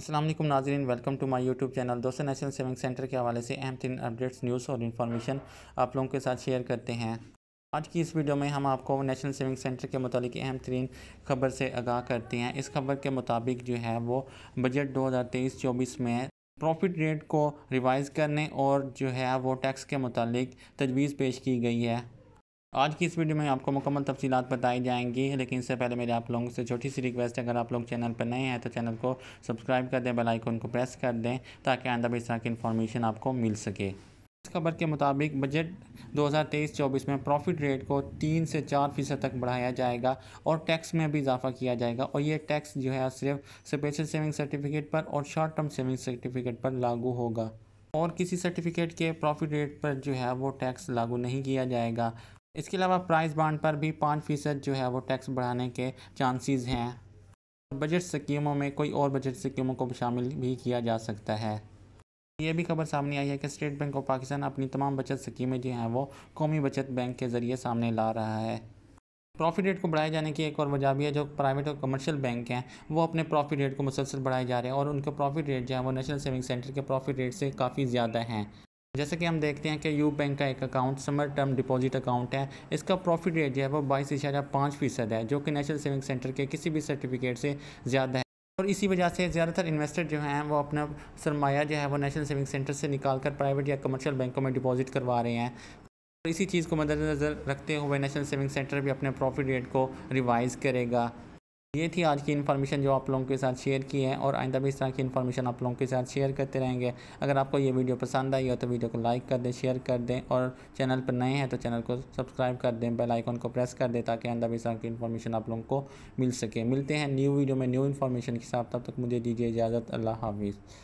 असलम नाजरीन welcome to my YouTube channel दोस्तों National Saving Centre के हवाले से अहम तीन अपडेट्स न्यूज़ और इन्फॉर्मेशन आप लोगों के साथ शेयर करते हैं आज की इस वीडियो में हम आपको नेशनल सेविंग सेंटर के मतलब अहम तरीन खबर से आगाह करते हैं इस खबर के मुताबिक जो है वो बजट 2023-24 में प्रॉफिट रेट को रिवाइज़ करने और जो है वो टैक्स के मतलब तजवीज़ पेश की गई है आज की इस वीडियो में आपको मुकम्मल तफसीत बताई जाएंगी लेकिन इससे पहले मेरे आप लोगों से छोटी सी रिक्वेस्ट है अगर आप लोग चैनल पर नए हैं तो चैनल को सब्सक्राइब कर दें बेलाइकन को प्रेस कर दें ताकि आंदा भी इस तरह की इन्फॉर्मेशन आपको मिल सके इस खबर के मुताबिक बजट 2023-24 में प्रॉफिट रेट को तीन से चार फीसद तक बढ़ाया जाएगा और टैक्स में भी इजाफा किया जाएगा और ये टैक्स जो है सिर्फ स्पेशल सेविंग सर्टिफिकेट पर और शॉर्ट टर्म सेविंग सर्टिफिकेट पर लागू होगा और किसी सर्टिफिकेट के प्रॉफिट रेट पर जो है वो टैक्स लागू नहीं किया जाएगा इसके अलावा प्राइस बांड पर भी पाँच फ़ीसद जो है वो टैक्स बढ़ाने के चांसेस हैं बजट स्कीमों में कोई और बजट स्कीमों को शामिल भी किया जा सकता है ये भी खबर सामने आई है कि स्टेट बैंक ऑफ पाकिस्तान अपनी तमाम बचत स्कीमें जो हैं वो कौमी बचत बैंक के ज़रिए सामने ला रहा है प्रॉफिट रेट को बढ़ाए जाने की एक और वजह भी है जो प्राइवेट और कमर्शियल बैंक हैं वो अपने प्रॉफिट रेट को मुसलसल बढ़ाए जा रहे हैं और उनका प्रॉफिट रेट जो है वो नेशनल सेविंग सेंटर के प्रॉफिट रेट से काफ़ी ज़्यादा हैं जैसे कि हम देखते हैं कि यू बैंक का एक account summer term deposit account है इसका प्रॉफिट रेट जो है वो बाईस इशारा पाँच फीसद है जो कि नेशनल सेविंग सेंटर के किसी भी सर्टिफिकेट से ज़्यादा है और इसी वजह से ज़्यादातर इन्वेस्टर जो हैं वो अपना सरमाया जो है वो नेशनल सेविंग सेंटर से निकाल कर प्राइवेट या कमर्शियल बैंकों में डिपॉजिट करवा रहे हैं और इसी चीज़ को मद्देनज़र रखते हुए नेशनल सेविंग सेंटर भी अपने प्रॉफिट रेट को रिवाइज़ करेगा ये थी आज की इन्फॉर्मेशन जो आप लोगों के साथ शेयर की है और आइंदा भी इस तरह की इन्फॉर्मेशन आप लोगों के साथ शेयर करते रहेंगे अगर आपको ये वीडियो पसंद आई हो तो वीडियो को लाइक कर दें शेयर कर दें और चैनल पर नए हैं तो चैनल को सब्सक्राइब कर दें बेल आइकॉन को प्रेस कर दें ताकि आइंदा भी इस तरह की इन्फॉर्मेशन आप लोगों को मिल सके मिलते हैं न्यू वीडियो में न्यू इन्फॉर्मेशन के साथ तब तक मुझे दीजिए इजाज़त अल्लाह हाफिज़